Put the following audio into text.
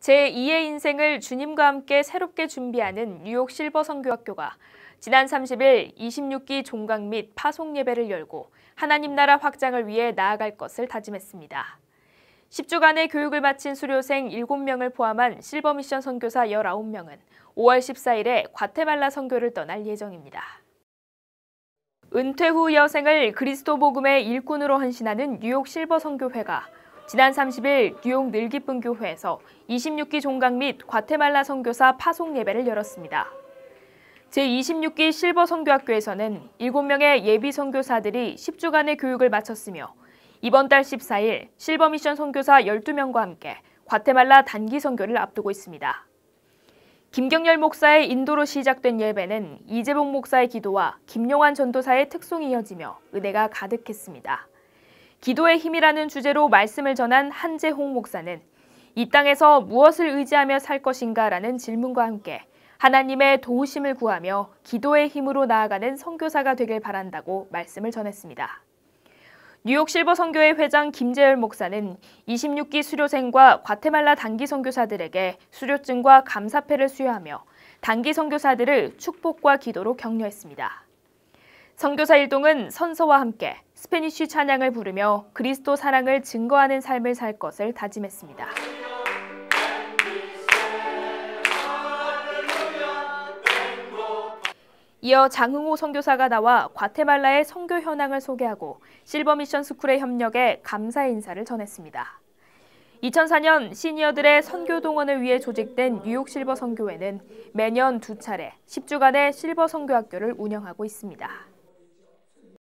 제2의 인생을 주님과 함께 새롭게 준비하는 뉴욕 실버 선교학교가 지난 30일 26기 종강및 파송 예배를 열고 하나님 나라 확장을 위해 나아갈 것을 다짐했습니다. 10주간의 교육을 마친 수료생 7명을 포함한 실버 미션 선교사 19명은 5월 14일에 과테말라 선교를 떠날 예정입니다. 은퇴 후 여생을 그리스도 복음의 일꾼으로 헌신하는 뉴욕 실버 선교회가 지난 30일 뉴욕 늘기쁜 교회에서 26기 종각 및 과테말라 선교사 파송 예배를 열었습니다. 제26기 실버 선교학교에서는 7명의 예비 선교사들이 10주간의 교육을 마쳤으며 이번 달 14일 실버 미션 선교사 12명과 함께 과테말라 단기 선교를 앞두고 있습니다. 김경열 목사의 인도로 시작된 예배는 이재복 목사의 기도와 김용환 전도사의 특송이 이어지며 은혜가 가득했습니다. 기도의 힘이라는 주제로 말씀을 전한 한재홍 목사는 이 땅에서 무엇을 의지하며 살 것인가라는 질문과 함께 하나님의 도우심을 구하며 기도의 힘으로 나아가는 선교사가 되길 바란다고 말씀을 전했습니다. 뉴욕 실버 선교회 회장 김재열 목사는 26기 수료생과 과테말라 단기 선교사들에게 수료증과 감사패를 수여하며 단기 선교사들을 축복과 기도로 격려했습니다. 선교사 일동은 선서와 함께 스페니쉬 찬양을 부르며 그리스도 사랑을 증거하는 삶을 살 것을 다짐했습니다. 이어 장흥호 선교사가 나와 과테말라의 선교 현황을 소개하고 실버 미션 스쿨의 협력에 감사 인사를 전했습니다. 2004년 시니어들의 선교 동원을 위해 조직된 뉴욕 실버 선교회는 매년 두 차례 10주간의 실버 선교 학교를 운영하고 있습니다.